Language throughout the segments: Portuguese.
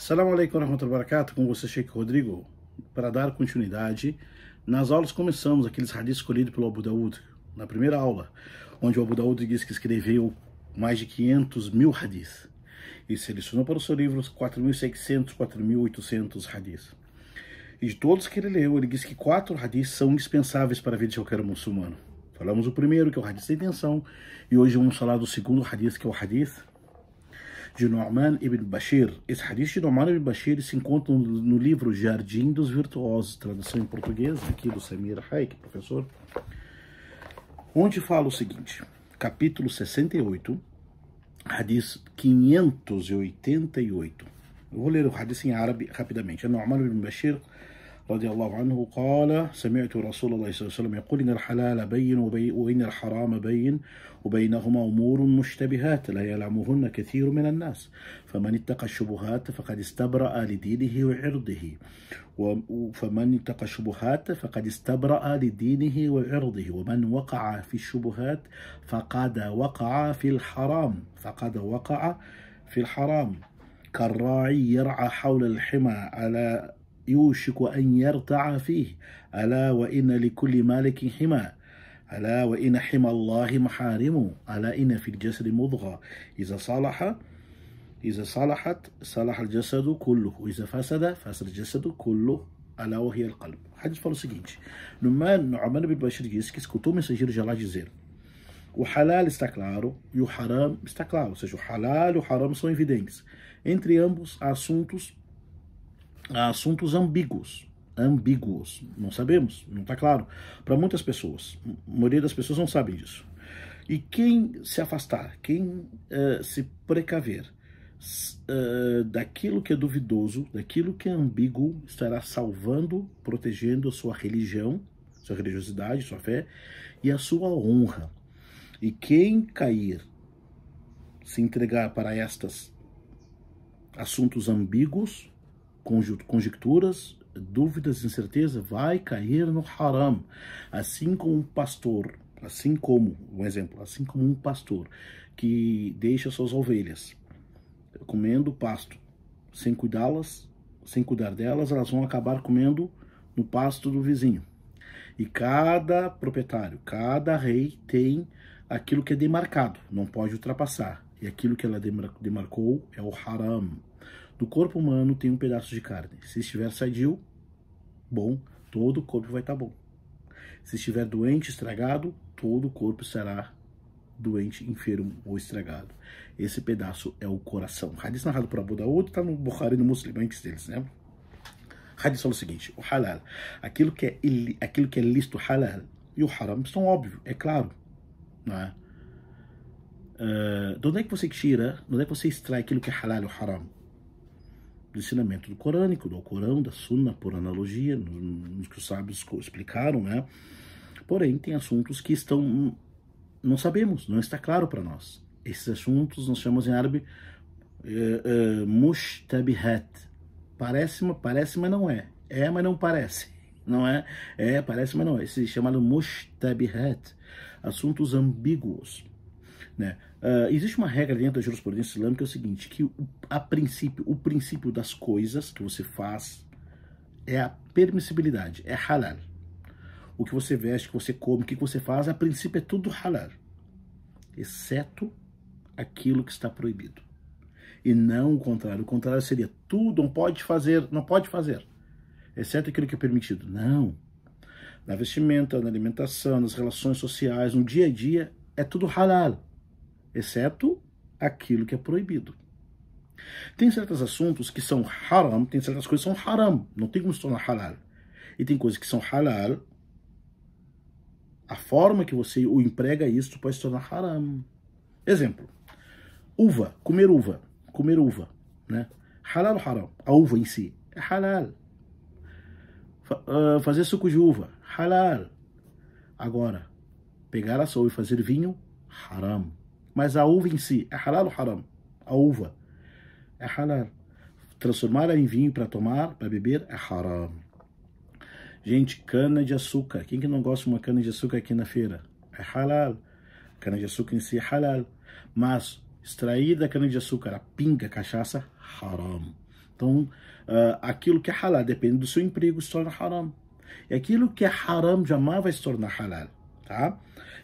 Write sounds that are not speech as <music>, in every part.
Assalamu alaikum warahmatullahi wabarakatuh, com você Sheikh Rodrigo. Para dar continuidade, nas aulas começamos aqueles hadiths escolhidos pelo Abu Daoud na primeira aula, onde o Abu Daoud diz que escreveu mais de 500 mil hadiths e selecionou para o seu livro 4.600, 4.800 hadiths. E de todos que ele leu, ele diz que quatro hadiths são indispensáveis para a vida de qualquer muçulmano. Falamos o primeiro, que é o hadith da intenção, e hoje vamos falar do segundo hadith, que é o hadith de Nu'man ibn Bashir. Esse hadith de Nu'man ibn Bashir se encontra no livro Jardim dos Virtuosos, tradução em português, aqui do Samir Haik, professor, onde fala o seguinte, capítulo 68, hadith 588. Eu vou ler o hadith em árabe rapidamente. É Nu'man ibn Bashir رضي الله عنه قال سمعت رسول الله صلى الله عليه وسلم يقول إن الحلال بين وإن الحرام بين وبينهما أمور مشتبهات لا يعلمهن كثير من الناس فمن اتقى الشبهات فقد استبرأ لدينه وعرضه فمن اتقى الشبهات فقد استبرأ لدينه وعرضه ومن وقع في الشبهات فقد وقع في الحرام فقد وقع في الحرام كالراعي يرعى حول الحمى على يوشك أن يرتع فيه ألا وإن لكل مالك حمى ألا وإن حمى الله محارمه ألا إن في الجسد مضغة إذا صلح إذا صلحت صلح الجسد كله وإذا فسد فسد الجسد كله ألا وهي القلب حدث فلسقينش نما نعمان بالبشر جيس كيس كتو مسجير جلا جزير وحلال استaclaro e o haram está claro, ou seja, o halal e o haram são evidentes. Entre ambos assuntos assuntos ambíguos. Ambíguos. Não sabemos, não está claro. Para muitas pessoas, a maioria das pessoas não sabem disso. E quem se afastar, quem uh, se precaver uh, daquilo que é duvidoso, daquilo que é ambíguo, estará salvando, protegendo a sua religião, sua religiosidade, sua fé e a sua honra. E quem cair, se entregar para estas assuntos ambíguos, conjecturas, dúvidas, incerteza, vai cair no haram. Assim como um pastor, assim como, um exemplo, assim como um pastor que deixa suas ovelhas comendo pasto sem cuidá-las, sem cuidar delas, elas vão acabar comendo no pasto do vizinho. E cada proprietário, cada rei tem aquilo que é demarcado, não pode ultrapassar. E aquilo que ela demarcou é o haram do corpo humano tem um pedaço de carne. Se estiver sadio, bom, todo o corpo vai estar tá bom. Se estiver doente, estragado, todo o corpo será doente, enfermo ou estragado. Esse pedaço é o coração. Hadith narrado por Abu Daoud está no Bukhari no Muslim, antes deles, né? Hadith fala o seguinte, o halal, aquilo que é, ili, aquilo que é lícito halal e o haram são óbvio, é claro. Né? Uh, de onde é que você tira, de onde é que você extrai aquilo que é halal e o haram? do ensinamento do Corânico, do corão da Sunna, por analogia, nos que os sábios explicaram, né? Porém, tem assuntos que estão não sabemos, não está claro para nós. Esses assuntos nós chamamos em árabe uh, uh, Parece, parece, mas não é. É, mas não parece. <laughs> Não é? É, parece, mas não é. Esse é chamado mushtabihat. Assuntos ambíguos. Né? Uh, existe uma regra dentro da jurisprudência islâmica que é o seguinte, que o, a princípio, o princípio das coisas que você faz é a permissibilidade, é halal. O que você veste, o que você come, o que você faz, a princípio é tudo halal, exceto aquilo que está proibido. E não o contrário. O contrário seria tudo, não pode fazer, não pode fazer, exceto aquilo que é permitido. Não. Na vestimenta, na alimentação, nas relações sociais, no dia a dia, é tudo halal exceto aquilo que é proibido. Tem certos assuntos que são haram, tem certas coisas que são haram, não tem como se tornar halal. E tem coisas que são halal, a forma que você o emprega isso pode se tornar haram. Exemplo, uva, comer uva, comer uva, né? Halal ou haram? A uva em si é halal. Uh, fazer suco de uva, halal. Agora, pegar a sua e fazer vinho, haram. Mas a uva em si, é halal ou haram? A uva é halal. Transformar em vinho para tomar, para beber, é haram. Gente, cana de açúcar. Quem que não gosta de uma cana de açúcar aqui na feira? É halal. cana de açúcar em si é halal. Mas extrair da cana de açúcar a pinga, a cachaça, haram. Então, uh, aquilo que é halal, depende do seu emprego, se torna haram. E aquilo que é haram jamais vai se tornar halal, tá?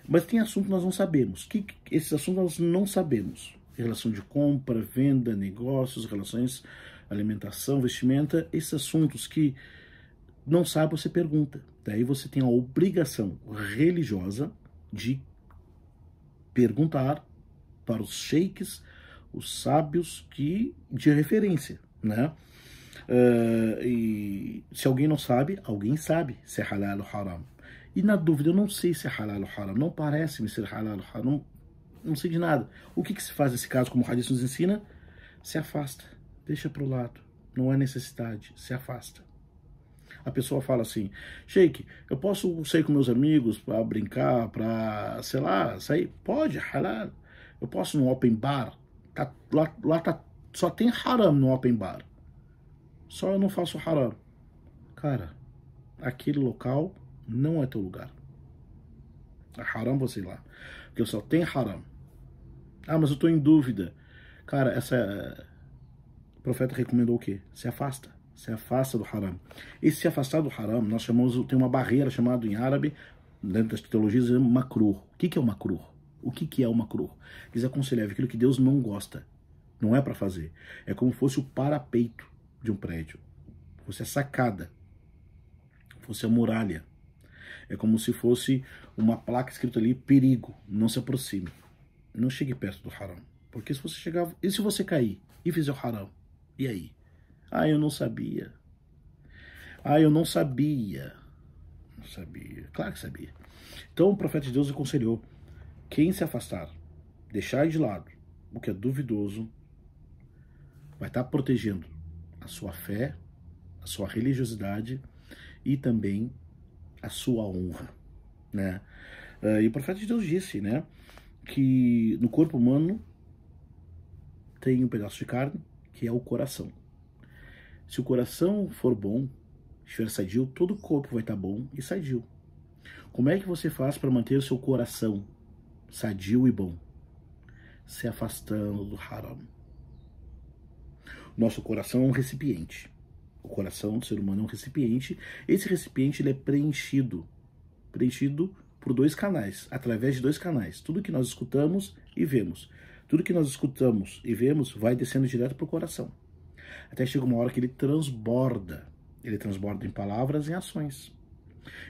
Mas tem assunto que nós não sabemos. Que, que esses assuntos nós não sabemos. Relação de compra, venda, negócios, relações, alimentação, vestimenta, esses assuntos que não sabe, você pergunta. Daí você tem a obrigação religiosa de perguntar para os sheiks, os sábios que de referência, né? Uh, e se alguém não sabe, alguém sabe se é halal ou haram. E na dúvida, eu não sei se é halal ou haram, não parece-me ser halal ou haram, não, não sei de nada. O que, que se faz nesse caso, como o Hadith nos ensina? Se afasta, deixa para o lado, não há é necessidade, se afasta. A pessoa fala assim, Sheik, eu posso sair com meus amigos para brincar, para, sei lá, sair? Pode, é halal. Eu posso no open bar, tá, lá, lá tá, só tem haram no open bar. Só eu não faço haram. Cara, aquele local não é teu lugar. É haram você ir lá. Porque só tem haram. Ah, mas eu estou em dúvida. Cara, essa. O eh, profeta recomendou o quê? Se afasta. Se afasta do haram. E se afastar do haram, nós chamamos. Tem uma barreira chamada em árabe, dentro das teologias, é macruh. O que, é o macruh? O que, que é o macruh? É Desaconselhável, aquilo que Deus não gosta. Não é para fazer. É como fosse o parapeito de um prédio. Fosse a sacada. Fosse a muralha. É como se fosse uma placa escrita ali, perigo, não se aproxime. Não chegue perto do haram. Porque se você chegar, e se você cair e fizer o haram? E aí? Ah, eu não sabia. Ah, eu não sabia. Não sabia. Claro que sabia. Então o profeta de Deus aconselhou: quem se afastar, deixar de lado o que é duvidoso, vai estar protegendo a sua fé, a sua religiosidade e também a sua honra, né? Ah, e o profeta de Deus disse, né, que no corpo humano tem um pedaço de carne que é o coração. Se o coração for bom, estiver sadio, todo o corpo vai estar bom e sadio. Como é que você faz para manter o seu coração sadio e bom? Se afastando do haram. Nosso coração é um recipiente o coração do ser humano é um recipiente. Esse recipiente ele é preenchido, preenchido por dois canais, através de dois canais. Tudo que nós escutamos e vemos. Tudo que nós escutamos e vemos vai descendo direto para o coração. Até chega uma hora que ele transborda. Ele transborda em palavras e em ações.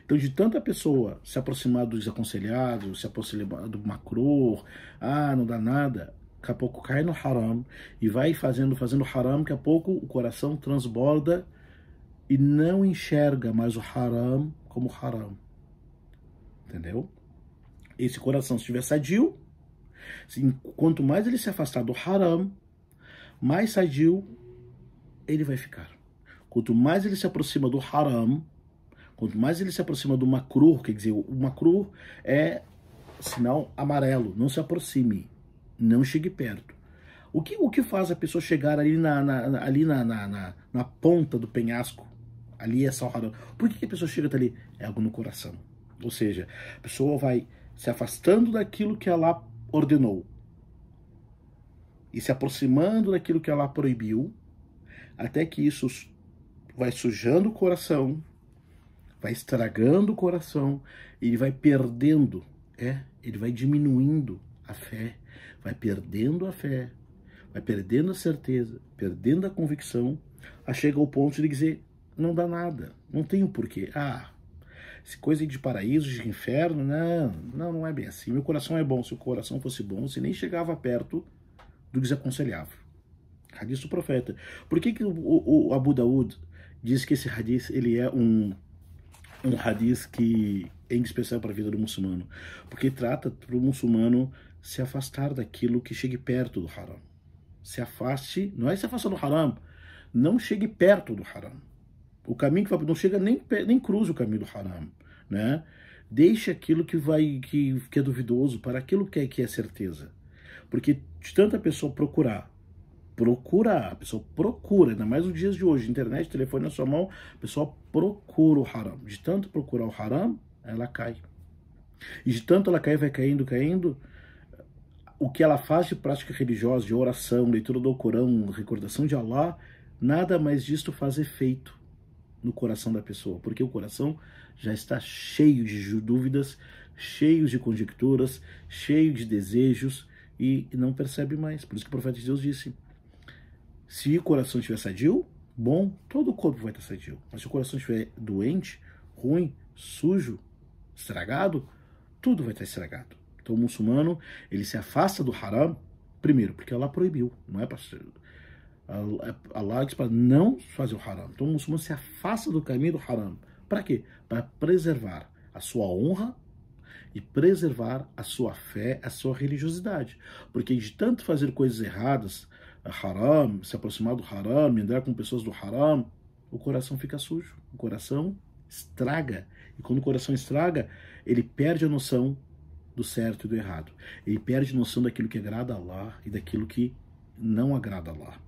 Então, de tanta pessoa se aproximar do desaconselhado, se aproximar do macro, ah, não dá nada, daqui a pouco cai no haram e vai fazendo, fazendo haram, daqui a pouco o coração transborda e não enxerga mais o haram como haram. Entendeu? Esse coração, se estiver sadio, quanto mais ele se afastar do haram, mais sadio ele vai ficar. Quanto mais ele se aproxima do haram, quanto mais ele se aproxima do macru, quer dizer, o macru é sinal amarelo, não se aproxime não chegue perto. O que, o que faz a pessoa chegar ali na, na ali na, na, na, na, ponta do penhasco? Ali é Salvador. Por que, que a pessoa chega até ali? É algo no coração. Ou seja, a pessoa vai se afastando daquilo que ela ordenou e se aproximando daquilo que ela proibiu, até que isso vai sujando o coração, vai estragando o coração, ele vai perdendo, é, ele vai diminuindo a fé, vai perdendo a fé, vai perdendo a certeza, perdendo a convicção, a chega ao ponto de dizer: não dá nada, não tenho porquê. Ah, se coisa de paraíso, de inferno, não, não, não é bem assim. Meu coração é bom, se o coração fosse bom, você nem chegava perto do desaconselhável. Hadith o profeta. Por que, que o, o Abu Daud diz que esse hadith ele é um, um hadith que é indispensável para a vida do muçulmano? Porque trata para o muçulmano se afastar daquilo que chegue perto do haram. Se afaste, não é se afastar do haram, não chegue perto do haram. O caminho que vai, não chega nem, nem cruza o caminho do haram, né? Deixe aquilo que vai que, que é duvidoso para aquilo que é, que é certeza. Porque de tanta pessoa procurar, procurar, a pessoa procura, ainda mais nos dias de hoje, internet, telefone na sua mão, a pessoa procura o haram. De tanto procurar o haram, ela cai. E de tanto ela cai, vai caindo, caindo, o que ela faz de prática religiosa, de oração, leitura do Corão, recordação de Allah, nada mais disto faz efeito no coração da pessoa, porque o coração já está cheio de dúvidas, cheio de conjecturas, cheio de desejos e não percebe mais. Por isso que o profeta de Deus disse: se o coração estiver sadio, bom, todo o corpo vai estar sadio. Mas se o coração estiver doente, ruim, sujo, estragado, tudo vai estar estragado. Então o muçulmano, ele se afasta do haram, primeiro, porque Allah proibiu, não é para é, Allah diz para não fazer o haram. Então o muçulmano se afasta do caminho do haram. Para quê? Para preservar a sua honra e preservar a sua fé, a sua religiosidade. Porque de tanto fazer coisas erradas, haram, se aproximar do haram, andar com pessoas do haram, o coração fica sujo, o coração estraga. E quando o coração estraga, ele perde a noção do certo e do errado. Ele perde noção daquilo que agrada a Allah e daquilo que não agrada a Allah.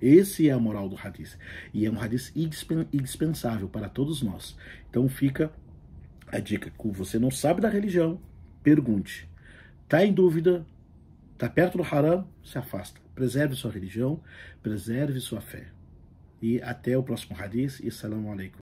Esse é a moral do hadith. E é um hadith indispensável para todos nós. Então fica a dica: que você não sabe da religião, pergunte. Está em dúvida? Está perto do haram? Se afasta. Preserve sua religião, preserve sua fé. E até o próximo hadith. E salam alaikum.